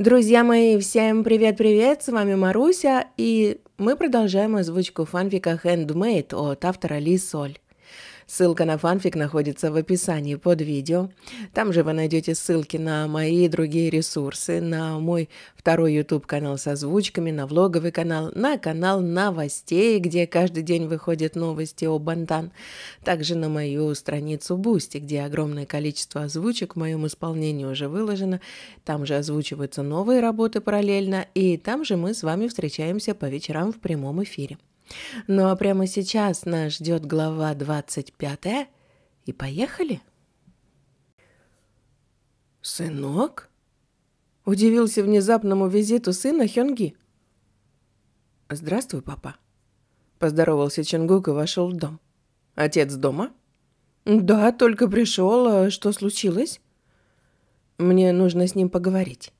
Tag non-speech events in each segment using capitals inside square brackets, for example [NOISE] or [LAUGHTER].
Друзья мои, всем привет-привет, с вами Маруся, и мы продолжаем озвучку фанфика «Handmade» от автора Ли Соль. Ссылка на фанфик находится в описании под видео. Там же вы найдете ссылки на мои другие ресурсы, на мой второй YouTube-канал со озвучками, на влоговый канал, на канал новостей, где каждый день выходят новости о Бантан, также на мою страницу Бусти, где огромное количество озвучек в моем исполнении уже выложено, там же озвучиваются новые работы параллельно, и там же мы с вами встречаемся по вечерам в прямом эфире. Ну а прямо сейчас нас ждет глава 25 и поехали. «Сынок?» — удивился внезапному визиту сына Хёнги. «Здравствуй, папа», — поздоровался Чингук и вошел в дом. «Отец дома?» «Да, только пришел. А что случилось?» «Мне нужно с ним поговорить».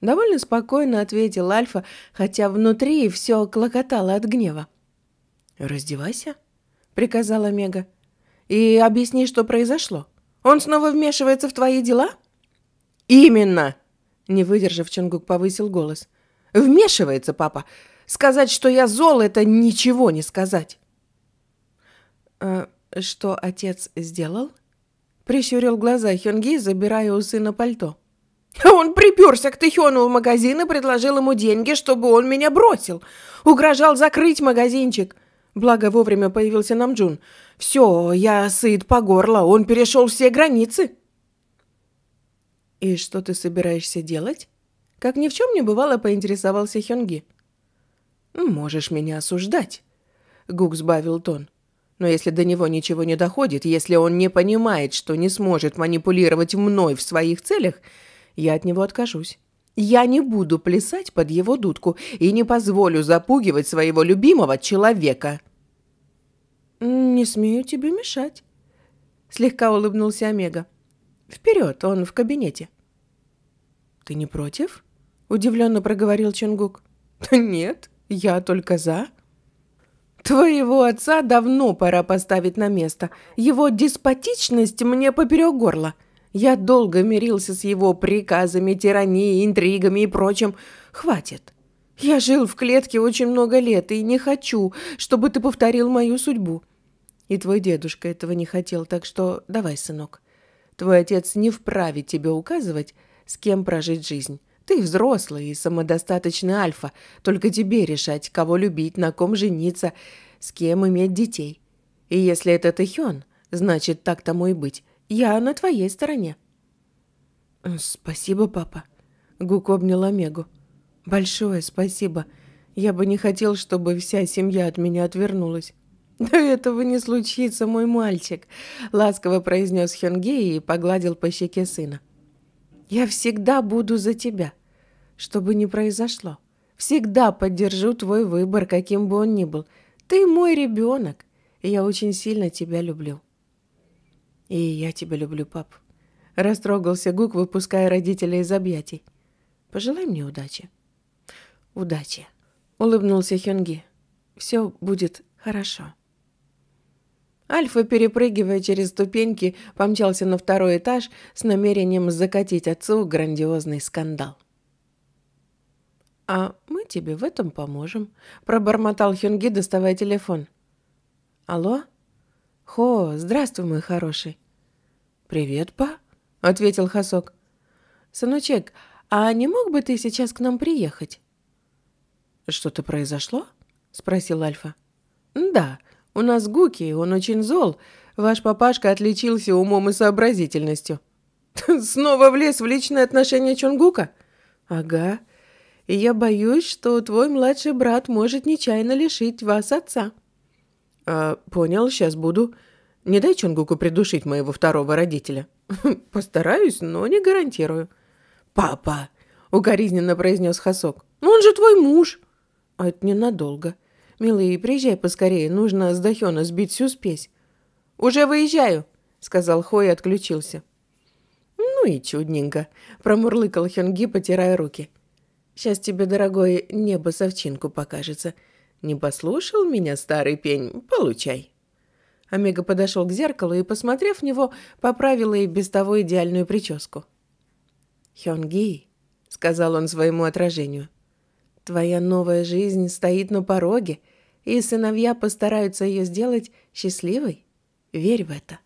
Довольно спокойно ответил Альфа, хотя внутри все клокотало от гнева. «Раздевайся», — приказала Мега. «И объясни, что произошло. Он снова вмешивается в твои дела?» «Именно!» — не выдержав, Чонгук повысил голос. «Вмешивается, папа! Сказать, что я зол, это ничего не сказать!» «А что отец сделал?» — прищурил глаза Хёнги, забирая у сына пальто. — [LAUGHS] Он приперся к Тыхену в магазин и предложил ему деньги, чтобы он меня бросил. Угрожал закрыть магазинчик. Благо вовремя появился Намджун. «Все, я сыт по горло, он перешел все границы». «И что ты собираешься делать?» Как ни в чем не бывало, поинтересовался Хёнги. «Можешь меня осуждать», — Гук сбавил тон. «Но если до него ничего не доходит, если он не понимает, что не сможет манипулировать мной в своих целях, — я от него откажусь. Я не буду плясать под его дудку и не позволю запугивать своего любимого человека. «Не смею тебе мешать», — слегка улыбнулся Омега. «Вперед, он в кабинете». «Ты не против?» — удивленно проговорил Чунгук. «Нет, я только за». «Твоего отца давно пора поставить на место. Его деспотичность мне поперек горла». Я долго мирился с его приказами, тиранией, интригами и прочим. Хватит. Я жил в клетке очень много лет и не хочу, чтобы ты повторил мою судьбу. И твой дедушка этого не хотел, так что давай, сынок. Твой отец не вправе тебе указывать, с кем прожить жизнь. Ты взрослый и самодостаточный альфа. Только тебе решать, кого любить, на ком жениться, с кем иметь детей. И если это Тэхён, значит, так тому и быть. Я на твоей стороне». Э, «Спасибо, папа», — Гук обнял Омегу. «Большое спасибо. Я бы не хотел, чтобы вся семья от меня отвернулась». «Да этого не случится, мой мальчик», — ласково произнес Хёнге и погладил по щеке сына. «Я всегда буду за тебя, что бы ни произошло. Всегда поддержу твой выбор, каким бы он ни был. Ты мой ребенок, и я очень сильно тебя люблю». «И я тебя люблю, пап». Растрогался Гук, выпуская родителей из объятий. «Пожелай мне удачи». «Удачи», — улыбнулся Хёнги. «Все будет хорошо». Альфа, перепрыгивая через ступеньки, помчался на второй этаж с намерением закатить отцу грандиозный скандал. «А мы тебе в этом поможем», — пробормотал Хюнги, доставая телефон. «Алло?» «Хо, здравствуй, мой хороший!» «Привет, па!» — ответил Хасок. «Сыночек, а не мог бы ты сейчас к нам приехать?» «Что-то произошло?» — спросил Альфа. «Да, у нас Гуки, он очень зол. Ваш папашка отличился умом и сообразительностью». [LAUGHS] «Снова влез в личные отношения Чунгука?» «Ага. И я боюсь, что твой младший брат может нечаянно лишить вас отца». «Э, «Понял, сейчас буду. Не дай Чонгуку придушить моего второго родителя». [LAUGHS] «Постараюсь, но не гарантирую». «Папа!» — укоризненно произнес Хасок. «Он же твой муж!» «А это ненадолго. Милый, приезжай поскорее, нужно с Дахёна сбить всю спесь». «Уже выезжаю!» — сказал Хо и отключился. «Ну и чудненько!» — промурлыкал Хёнги, потирая руки. «Сейчас тебе, дорогой, небо совчинку покажется», «Не послушал меня, старый пень? Получай!» Омега подошел к зеркалу и, посмотрев в него, поправила и без того идеальную прическу. «Хёнги», — сказал он своему отражению, — «твоя новая жизнь стоит на пороге, и сыновья постараются ее сделать счастливой. Верь в это».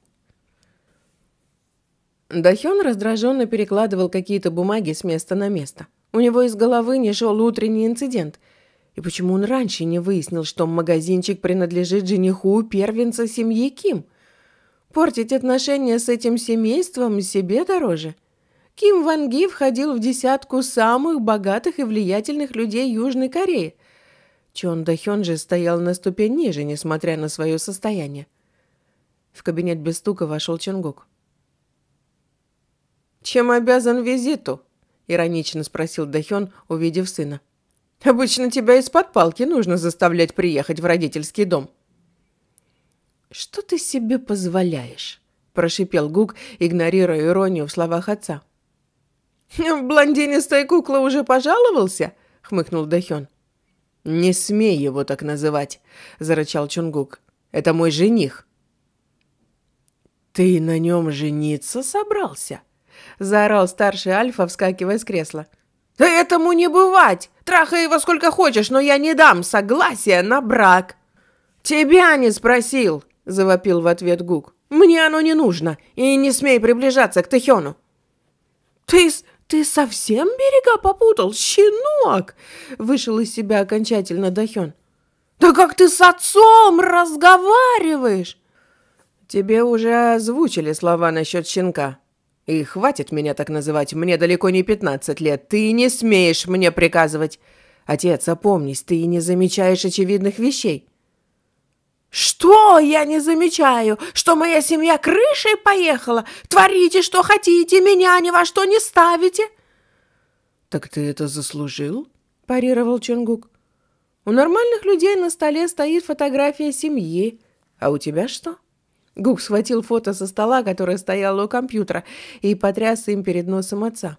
Дахён раздраженно перекладывал какие-то бумаги с места на место. У него из головы не шел утренний инцидент — и почему он раньше не выяснил, что магазинчик принадлежит жениху первенца семьи Ким? Портить отношения с этим семейством себе дороже. Ким Ван Ги входил в десятку самых богатых и влиятельных людей Южной Кореи. Чон Дахён же стоял на ступень ниже, несмотря на свое состояние. В кабинет без стука вошел Чонгук. «Чем обязан визиту?» – иронично спросил Дахён, увидев сына. Обычно тебя из-под палки нужно заставлять приехать в родительский дом». «Что ты себе позволяешь?» – прошипел Гук, игнорируя иронию в словах отца. «Блондинистая кукла уже пожаловался?» – хмыкнул Дахён. «Не смей его так называть», – зарычал Чунгук. «Это мой жених». «Ты на нем жениться собрался?» – заорал старший Альфа, вскакивая с кресла. «Да». «Да этому не бывать! Трахай его сколько хочешь, но я не дам согласия на брак!» «Тебя не спросил!» – завопил в ответ Гук. «Мне оно не нужно, и не смей приближаться к Тэхёну!» «Ты, ты совсем берега попутал, щенок!» – вышел из себя окончательно Дахён. «Да как ты с отцом разговариваешь!» «Тебе уже озвучили слова насчет щенка», и хватит меня так называть, мне далеко не пятнадцать лет. Ты не смеешь мне приказывать. Отец, опомнись, ты не замечаешь очевидных вещей. «Что я не замечаю? Что моя семья крышей поехала? Творите, что хотите, меня ни во что не ставите!» «Так ты это заслужил?» – парировал Чонгук. «У нормальных людей на столе стоит фотография семьи. А у тебя что?» Гук схватил фото со стола, которое стояло у компьютера, и потряс им перед носом отца.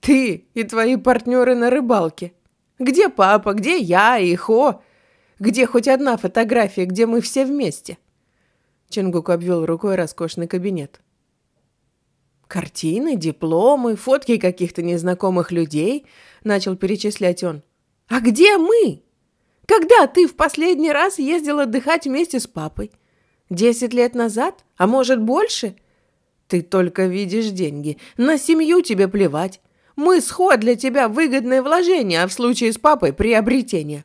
«Ты и твои партнеры на рыбалке. Где папа, где я и Хо? Где хоть одна фотография, где мы все вместе?» Чингук обвел рукой роскошный кабинет. «Картины, дипломы, фотки каких-то незнакомых людей», — начал перечислять он. «А где мы? Когда ты в последний раз ездил отдыхать вместе с папой?» Десять лет назад? А может, больше? Ты только видишь деньги. На семью тебе плевать. Мы сход для тебя выгодное вложение, а в случае с папой – приобретение».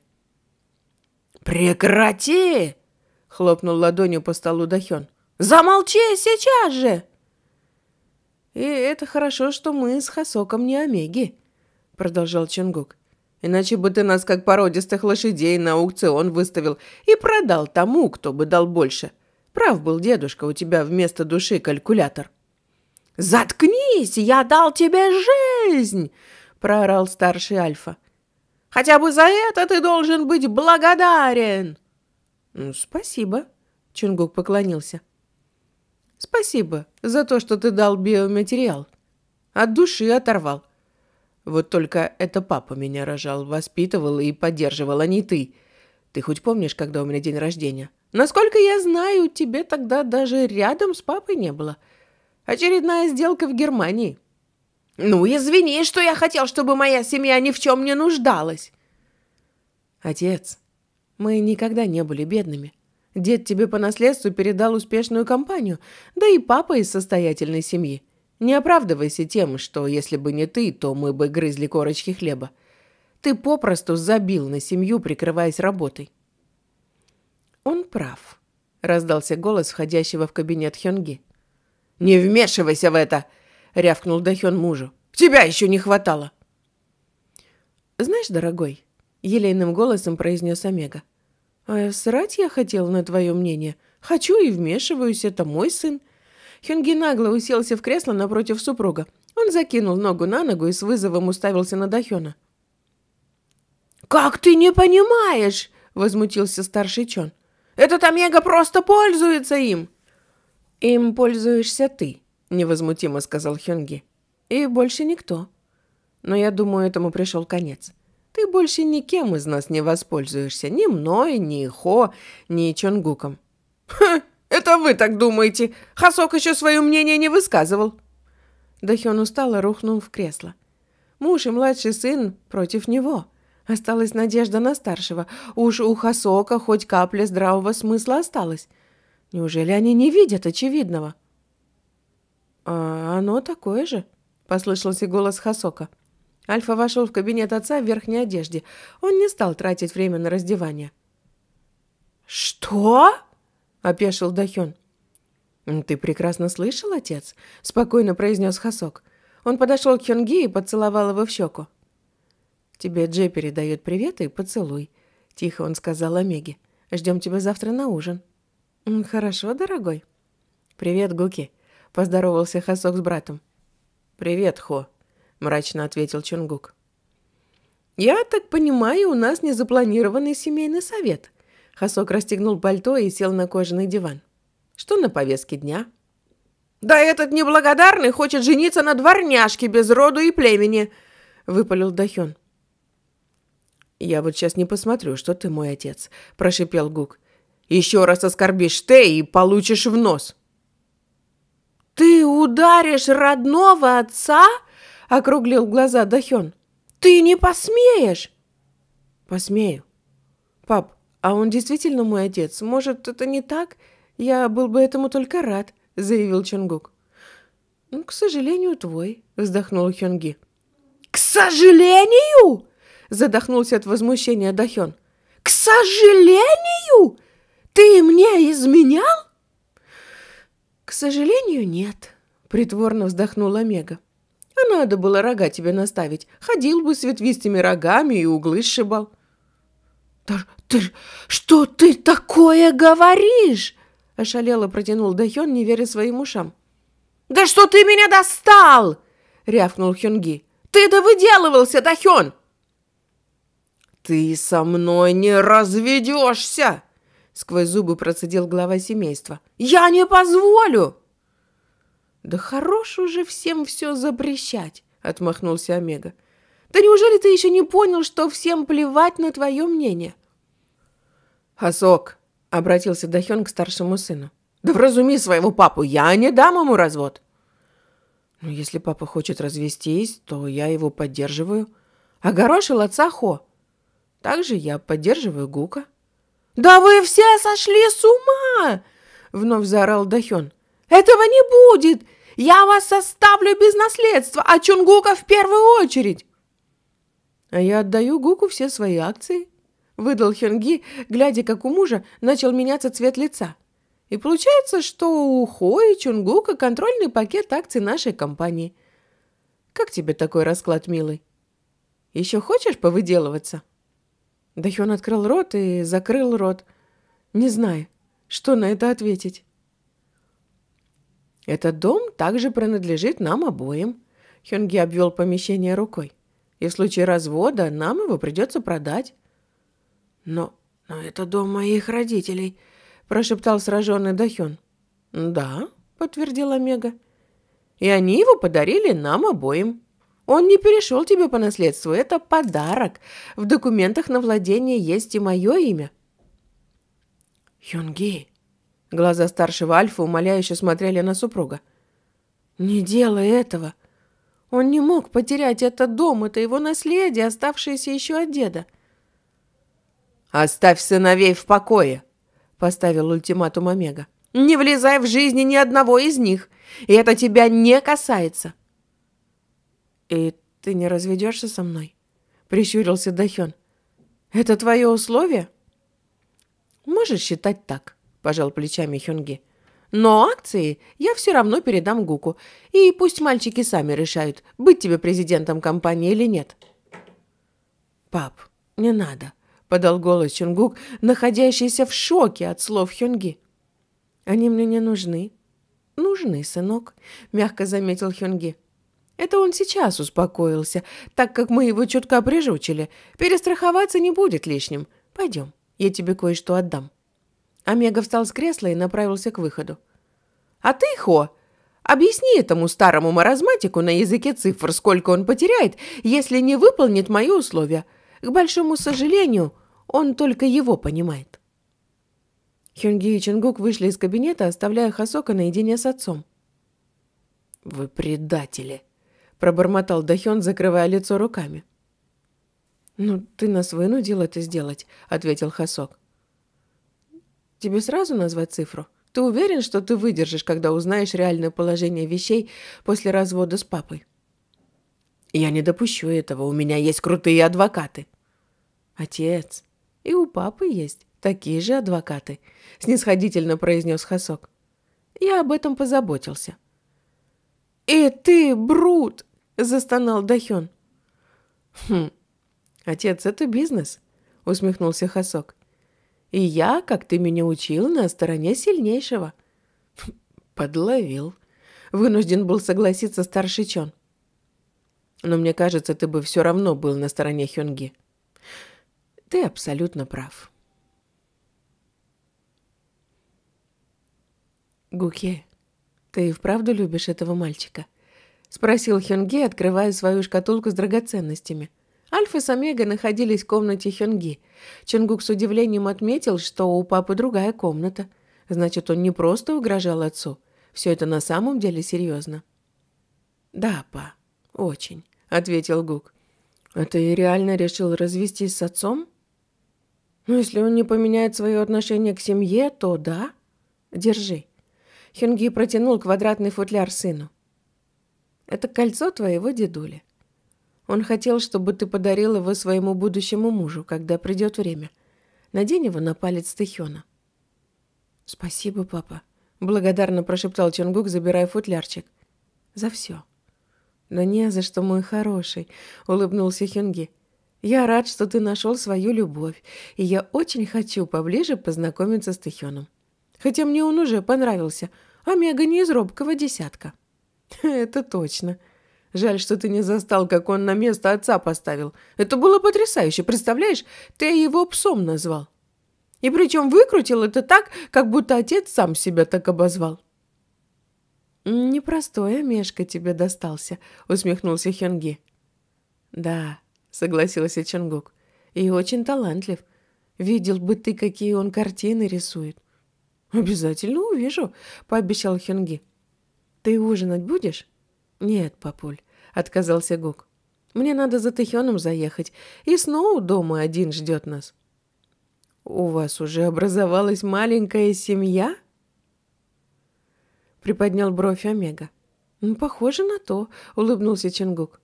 «Прекрати!» – хлопнул ладонью по столу Дахен. «Замолчи сейчас же!» «И это хорошо, что мы с Хасоком не омеги», – продолжал Чингук. «Иначе бы ты нас, как породистых лошадей, на аукцион выставил и продал тому, кто бы дал больше. Прав был дедушка, у тебя вместо души калькулятор. «Заткнись! Я дал тебе жизнь!» — проорал старший Альфа. «Хотя бы за это ты должен быть благодарен!» ну, «Спасибо», — Чунгук поклонился. «Спасибо за то, что ты дал биоматериал. От души оторвал. Вот только это папа меня рожал, воспитывал и поддерживал, а не ты. Ты хоть помнишь, когда у меня день рождения?» Насколько я знаю, тебе тогда даже рядом с папой не было. Очередная сделка в Германии. Ну, извини, что я хотел, чтобы моя семья ни в чем не нуждалась. Отец, мы никогда не были бедными. Дед тебе по наследству передал успешную компанию, да и папа из состоятельной семьи. Не оправдывайся тем, что если бы не ты, то мы бы грызли корочки хлеба. Ты попросту забил на семью, прикрываясь работой. «Он прав», — раздался голос входящего в кабинет Хёнги. «Не вмешивайся в это!» — рявкнул Дахён мужу. «Тебя еще не хватало!» «Знаешь, дорогой», — елейным голосом произнес Омега, «а срать я хотел на твое мнение. Хочу и вмешиваюсь, это мой сын». Хёнги нагло уселся в кресло напротив супруга. Он закинул ногу на ногу и с вызовом уставился на Дахёна. «Как ты не понимаешь?» — возмутился старший Чон. Этот Омега просто пользуется им!» «Им пользуешься ты», — невозмутимо сказал Хёнги. «И больше никто. Но я думаю, этому пришел конец. Ты больше никем из нас не воспользуешься. Ни мной, ни Хо, ни Чонгуком». «Ха! Это вы так думаете! Хасок еще свое мнение не высказывал!» Дахён устало рухнул в кресло. Муж и младший сын против него — Осталась надежда на старшего. Уж у Хасока хоть капля здравого смысла осталась. Неужели они не видят очевидного? «А оно такое же», — послышался голос Хасока. Альфа вошел в кабинет отца в верхней одежде. Он не стал тратить время на раздевание. «Что?» — опешил Дахен. «Ты прекрасно слышал, отец?» — спокойно произнес Хасок. Он подошел к Хёнги и поцеловал его в щеку. Тебе Джей передает привет и поцелуй», — тихо он сказал Омеге. «Ждем тебя завтра на ужин». «Хорошо, дорогой». «Привет, Гуки», — поздоровался Хасок с братом. «Привет, Хо», — мрачно ответил Чунгук. «Я так понимаю, у нас не запланированный семейный совет». Хасок расстегнул пальто и сел на кожаный диван. «Что на повестке дня?» «Да этот неблагодарный хочет жениться на дворняжке без роду и племени», — выпалил Дахен. «Я вот сейчас не посмотрю, что ты мой отец», – прошипел Гук. «Еще раз оскорбишь ты и получишь в нос». «Ты ударишь родного отца?» – округлил глаза Дахен. «Ты не посмеешь!» «Посмею. Пап, а он действительно мой отец. Может, это не так? Я был бы этому только рад», – заявил Чонгук. «Ну, к сожалению, твой», – вздохнул Хёнги. «К сожалению?» Задохнулся от возмущения Дахен. «К сожалению? Ты мне изменял?» «К сожалению, нет», — притворно вздохнула Мега. «А надо было рога тебе наставить. Ходил бы с ветвистыми рогами и углы сшибал». «Ты, ты, что ты такое говоришь?» — ошалело протянул Дахен, не веря своим ушам. «Да что ты меня достал!» — рявкнул Хёнги. «Ты да довыделывался, Дахен!» «Ты со мной не разведешься!» Сквозь зубы процедил глава семейства. «Я не позволю!» «Да хорош уже всем все запрещать!» Отмахнулся Омега. «Да неужели ты еще не понял, что всем плевать на твое мнение?» «Асок!» — обратился Дахен к старшему сыну. «Да вразуми своего папу, я не дам ему развод!» «Ну, если папа хочет развестись, то я его поддерживаю. Огорошил отца Хо. Также я поддерживаю Гука. «Да вы все сошли с ума!» — вновь заорал Дахён. «Этого не будет! Я вас оставлю без наследства, а Чунгука в первую очередь!» «А я отдаю Гуку все свои акции», — выдал Хёнги, глядя, как у мужа начал меняться цвет лица. «И получается, что у Хо и Чунгука контрольный пакет акций нашей компании. Как тебе такой расклад, милый? Еще хочешь повыделываться?» Дайон открыл рот и закрыл рот, не зная, что на это ответить. «Этот дом также принадлежит нам обоим», — Хёнги обвел помещение рукой. «И в случае развода нам его придется продать». «Но, но это дом моих родителей», — прошептал сраженный Дахён. «Да», — подтвердила Мега. «И они его подарили нам обоим». Он не перешел тебе по наследству, это подарок. В документах на владение есть и мое имя». «Юнги!» Глаза старшего Альфа умоляюще смотрели на супруга. «Не делай этого! Он не мог потерять этот дом, это его наследие, оставшееся еще от деда». «Оставь сыновей в покое!» — поставил ультиматум Омега. «Не влезай в жизни ни одного из них, и это тебя не касается!» «И ты не разведешься со мной?» — прищурился Дахен. «Это твое условие?» «Можешь считать так», — пожал плечами Хёнги. «Но акции я все равно передам Гуку, и пусть мальчики сами решают, быть тебе президентом компании или нет». «Пап, не надо», — подал голос Чунгук, находящийся в шоке от слов Хёнги. «Они мне не нужны». «Нужны, сынок», — мягко заметил Хёнги. Это он сейчас успокоился, так как мы его чутка прижучили. Перестраховаться не будет лишним. Пойдем, я тебе кое-что отдам». Омега встал с кресла и направился к выходу. «А ты, Хо, объясни этому старому маразматику на языке цифр, сколько он потеряет, если не выполнит мои условия. К большому сожалению, он только его понимает». Хёнги и Чингук вышли из кабинета, оставляя Хасока наедине с отцом. «Вы предатели!» пробормотал Дахён, закрывая лицо руками. «Ну, ты нас вынудил это сделать», — ответил Хасок. «Тебе сразу назвать цифру? Ты уверен, что ты выдержишь, когда узнаешь реальное положение вещей после развода с папой?» «Я не допущу этого. У меня есть крутые адвокаты». «Отец, и у папы есть такие же адвокаты», — снисходительно произнес Хасок. «Я об этом позаботился». «И ты, Брут!» застонал Дахён. Хм. Отец, это бизнес, усмехнулся Хасок. И я, как ты меня учил, на стороне сильнейшего. Подловил. Вынужден был согласиться старший Чон. Но мне кажется, ты бы все равно был на стороне Хёнги. Ты абсолютно прав. Гуке, ты и вправду любишь этого мальчика? —– спросил Хёнги, открывая свою шкатулку с драгоценностями. Альфа с Омега находились в комнате Хёнги. Чонгук с удивлением отметил, что у папы другая комната. Значит, он не просто угрожал отцу. Все это на самом деле серьезно. «Да, па, очень», – ответил Гук. «А ты реально решил развестись с отцом?» «Ну, если он не поменяет свое отношение к семье, то да. Держи». Хюнги протянул квадратный футляр сыну. Это кольцо твоего дедули. Он хотел, чтобы ты подарил его своему будущему мужу, когда придет время. Надень его на палец Тихёна». «Спасибо, папа», — благодарно прошептал Чонгук, забирая футлярчик. «За все». «Да не за что, мой хороший», — улыбнулся Хюнги. «Я рад, что ты нашел свою любовь, и я очень хочу поближе познакомиться с Тихёном. Хотя мне он уже понравился, а Мега не из робкого десятка». [LAUGHS] «Это точно. Жаль, что ты не застал, как он на место отца поставил. Это было потрясающе, представляешь? Ты его псом назвал. И причем выкрутил это так, как будто отец сам себя так обозвал». Непростое Мешка тебе достался», — усмехнулся Хёнги. «Да», — согласился Чонгук, — «и очень талантлив. Видел бы ты, какие он картины рисует». «Обязательно увижу», — пообещал Хёнги. «Ты ужинать будешь?» «Нет, папуль», — отказался Гук. «Мне надо за Тахионом заехать, и Сноу дома один ждет нас». «У вас уже образовалась маленькая семья?» Приподнял бровь Омега. «Ну, похоже на то», — улыбнулся Чингук.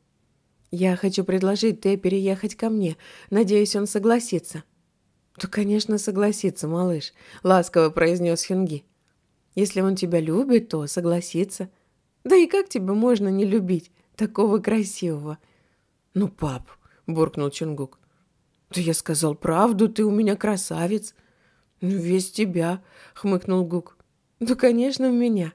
«Я хочу предложить Тэ переехать ко мне. Надеюсь, он согласится». «Да, конечно, согласится, малыш», — ласково произнес Хюнги. Если он тебя любит, то согласится. Да и как тебя можно не любить, такого красивого? Ну, пап, буркнул Чунгук. Да я сказал правду, ты у меня красавец. Ну, весь тебя, хмыкнул Гук. Да, конечно, в меня.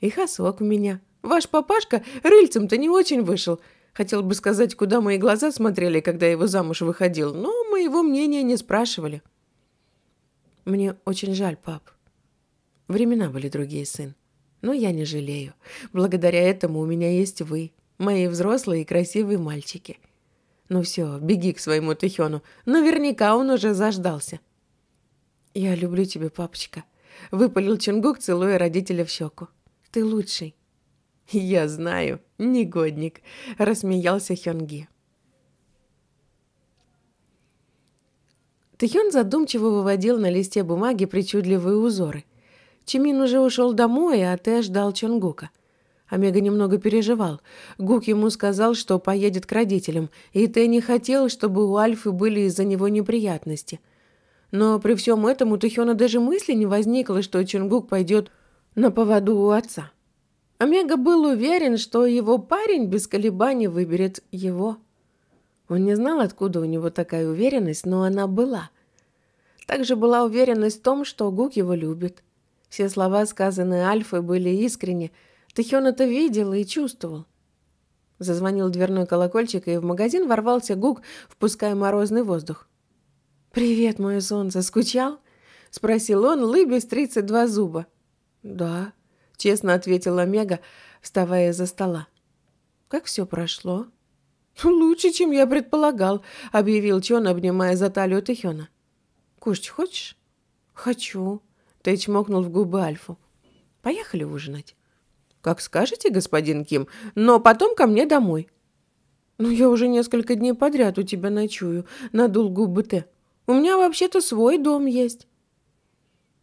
И хосок в меня. Ваш папашка рыльцем-то не очень вышел. Хотел бы сказать, куда мои глаза смотрели, когда его замуж выходил, но моего мнения не спрашивали. Мне очень жаль, пап, Времена были другие, сын. Но я не жалею. Благодаря этому у меня есть вы, мои взрослые и красивые мальчики. Ну все, беги к своему Тихену. Наверняка он уже заждался. Я люблю тебя, папочка. Выпалил Чингук, целуя родителя в щеку. Ты лучший. Я знаю, негодник, рассмеялся Хёнги. Тихён задумчиво выводил на листе бумаги причудливые узоры – Чимин уже ушел домой, а Тэ ждал Чонгука. Омега немного переживал. Гук ему сказал, что поедет к родителям, и Тэ не хотел, чтобы у Альфы были из-за него неприятности. Но при всем этом у Тэхёна даже мысли не возникло, что Чонгук пойдет на поводу у отца. Омега был уверен, что его парень без колебаний выберет его. Он не знал, откуда у него такая уверенность, но она была. Также была уверенность в том, что Гук его любит. Все слова, сказанные Альфой, были искренни. Тахион это видел и чувствовал. Зазвонил дверной колокольчик, и в магазин ворвался Гук, впуская морозный воздух. «Привет, мое солнце, скучал?» — спросил он, лыбясь тридцать два зуба. «Да», — честно ответила Мега, вставая за стола. «Как все прошло?» «Лучше, чем я предполагал», — объявил Чон, обнимая за талию Тэхёна. «Кушать хочешь?» «Хочу», и чмокнул в губы Альфу. «Поехали ужинать». «Как скажете, господин Ким, но потом ко мне домой». «Ну, я уже несколько дней подряд у тебя ночую», — надул губы Т. «У меня вообще-то свой дом есть».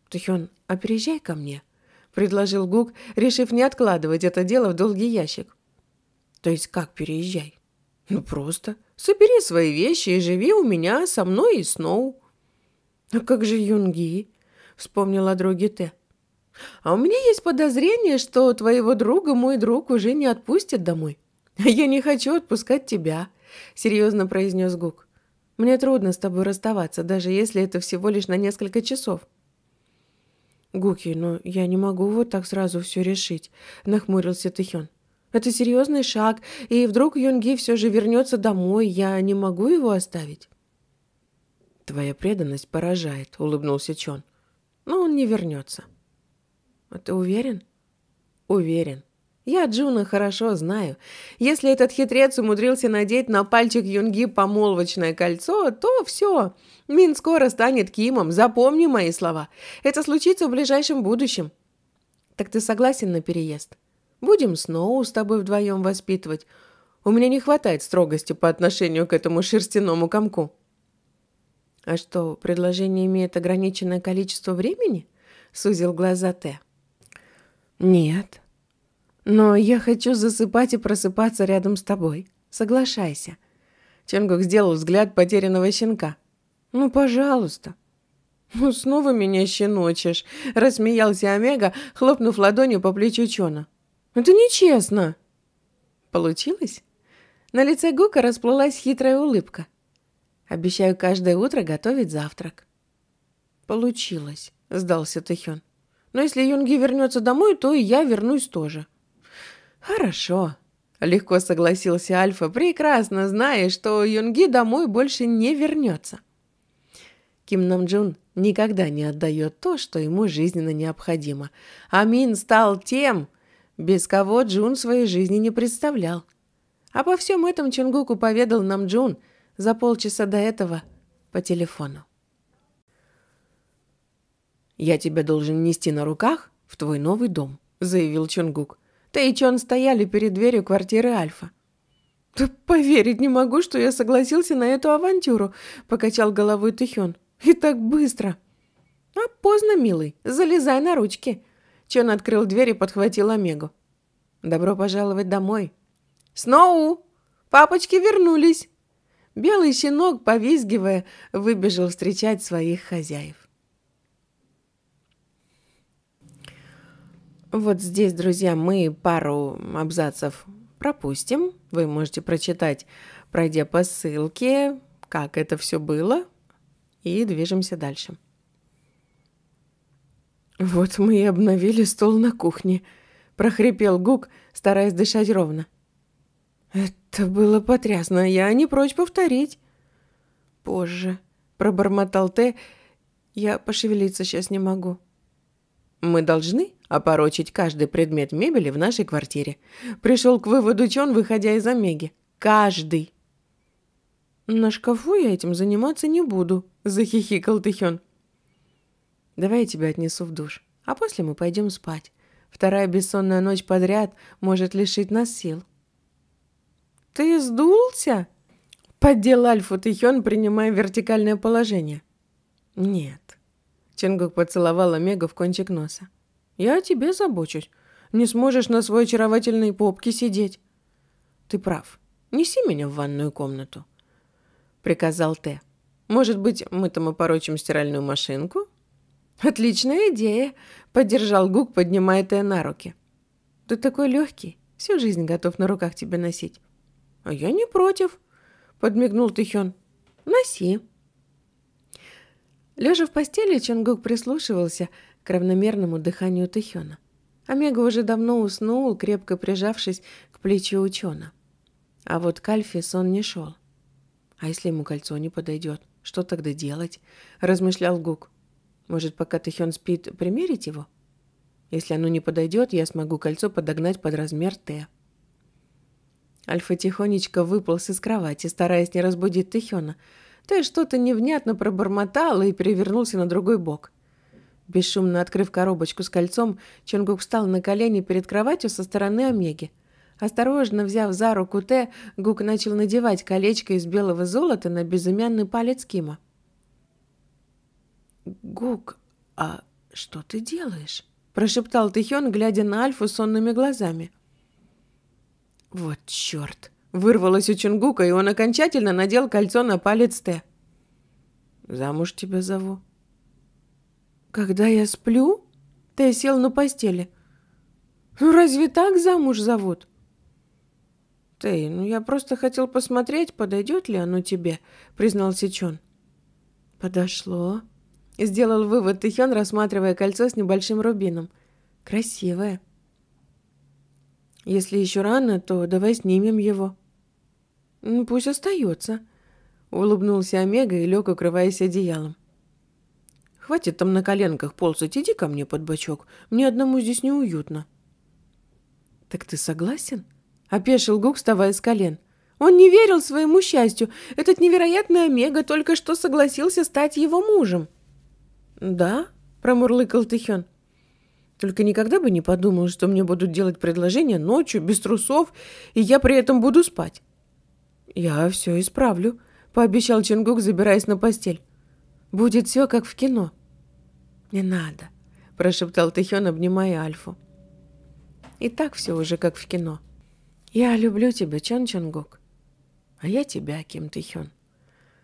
«Тхён, а переезжай ко мне», — предложил Гук, решив не откладывать это дело в долгий ящик. «То есть как переезжай?» «Ну, просто. Собери свои вещи и живи у меня со мной и Сноу». «А как же Юнги?» вспомнила други Т. А у меня есть подозрение, что твоего друга мой друг уже не отпустит домой. [LAUGHS] Я не хочу отпускать тебя, серьезно произнес Гук. Мне трудно с тобой расставаться, даже если это всего лишь на несколько часов. Гуки, но ну, я не могу вот так сразу все решить, нахмурился Тихён. Это серьезный шаг, и вдруг Юнги все же вернется домой, я не могу его оставить. «Твоя преданность поражает», — улыбнулся Чон но он не вернется. А ты уверен? Уверен. Я Джуна хорошо знаю. Если этот хитрец умудрился надеть на пальчик Юнги помолвочное кольцо, то все. Мин скоро станет Кимом, запомни мои слова. Это случится в ближайшем будущем. Так ты согласен на переезд? Будем Сноу с тобой вдвоем воспитывать. У меня не хватает строгости по отношению к этому шерстяному комку. «А что, предложение имеет ограниченное количество времени?» — сузил глаза Т. «Нет. Но я хочу засыпать и просыпаться рядом с тобой. Соглашайся». Ченгук сделал взгляд потерянного щенка. «Ну, пожалуйста». «Ну, снова меня щеночишь», — рассмеялся Омега, хлопнув ладонью по плечу Чона. «Это нечестно». «Получилось?» На лице Гука расплылась хитрая улыбка. Обещаю каждое утро готовить завтрак». «Получилось», — сдался Тэхён. «Но если Юнги вернется домой, то и я вернусь тоже». «Хорошо», — легко согласился Альфа, прекрасно зная, что Юнги домой больше не вернется. Ким Намджун никогда не отдает то, что ему жизненно необходимо. Амин стал тем, без кого Джун своей жизни не представлял. Обо а всем этом Чунгуку поведал Намджун — за полчаса до этого по телефону. «Я тебя должен нести на руках в твой новый дом», — заявил Чунгук. Ты и Чон стояли перед дверью квартиры Альфа. «Да поверить не могу, что я согласился на эту авантюру», — покачал головой Тихён. «И так быстро!» «А поздно, милый, залезай на ручки!» Чон открыл дверь и подхватил Омегу. «Добро пожаловать домой!» «Сноу! Папочки вернулись!» Белый щенок, повизгивая, выбежал встречать своих хозяев. Вот здесь, друзья, мы пару абзацев пропустим. Вы можете прочитать, пройдя по ссылке, как это все было, и движемся дальше. «Вот мы и обновили стол на кухне», — прохрипел Гук, стараясь дышать ровно. Это было потрясно, я не прочь повторить. Позже, пробормотал Т. Я пошевелиться сейчас не могу. Мы должны опорочить каждый предмет мебели в нашей квартире. Пришел к выводу Чон, выходя из Омеги. Каждый. На шкафу я этим заниматься не буду, захихикал Тихён. Давай я тебя отнесу в душ, а после мы пойдем спать. Вторая бессонная ночь подряд может лишить нас сил. «Ты сдулся?» — поддел Альфу Тихён, принимая вертикальное положение. «Нет». Ченгук поцеловал Мега в кончик носа. «Я о тебе забочусь. Не сможешь на своей очаровательной попке сидеть». «Ты прав. Неси меня в ванную комнату», — приказал Т. «Может быть, мы там опорочим стиральную машинку?» «Отличная идея!» — поддержал Гук, поднимая Тэ на руки. «Ты такой легкий. Всю жизнь готов на руках тебя носить. «А я не против», — подмигнул Тихён. «Носи». Лежа в постели, Чонгук прислушивался к равномерному дыханию Тихёна. Омега уже давно уснул, крепко прижавшись к плечу учёна. А вот к Альфе сон не шел. «А если ему кольцо не подойдет, что тогда делать?» – размышлял Гук. «Может, пока Тихён спит, примерить его? Если оно не подойдет, я смогу кольцо подогнать под размер Т». Альфа тихонечко выполз из кровати, стараясь не разбудить Тихёна. Та что-то невнятно пробормотала и перевернулся на другой бок. Бесшумно открыв коробочку с кольцом, Чонгук встал на колени перед кроватью со стороны Омеги. Осторожно взяв за руку Т, Гук начал надевать колечко из белого золота на безымянный палец Кима. «Гук, а что ты делаешь?» – прошептал Тихён, глядя на Альфу сонными глазами. – вот черт. Вырвалось у Чунгука, и он окончательно надел кольцо на палец Т. «Замуж тебя зову». «Когда я сплю?» Т сел на постели. «Ну разве так замуж зовут?» «Тэй, ну я просто хотел посмотреть, подойдет ли оно тебе», — признался Чон. «Подошло», — сделал вывод Тэхён, рассматривая кольцо с небольшим рубином. «Красивое». Если еще рано, то давай снимем его». Ну, «Пусть остается», — улыбнулся Омега и лег, укрываясь одеялом. «Хватит там на коленках ползать, иди ко мне под бочок. Мне одному здесь неуютно». «Так ты согласен?» — опешил Гук, вставая с колен. Он не верил своему счастью. Этот невероятный Омега только что согласился стать его мужем. «Да?» — промурлыкал Тихен. Только никогда бы не подумала, что мне будут делать предложение ночью, без трусов, и я при этом буду спать. «Я все исправлю», — пообещал Чингук, забираясь на постель. «Будет все, как в кино». «Не надо», — прошептал Тэхён, обнимая Альфу. «И так все уже, как в кино». «Я люблю тебя, Чон Чингук». «А я тебя, Ким Тэхён».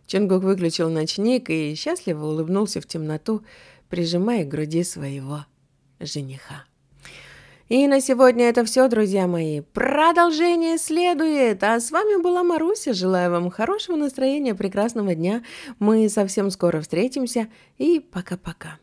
Чингук выключил ночник и счастливо улыбнулся в темноту, прижимая к груди своего жениха. И на сегодня это все, друзья мои. Продолжение следует. А с вами была Маруся. Желаю вам хорошего настроения, прекрасного дня. Мы совсем скоро встретимся. И пока-пока.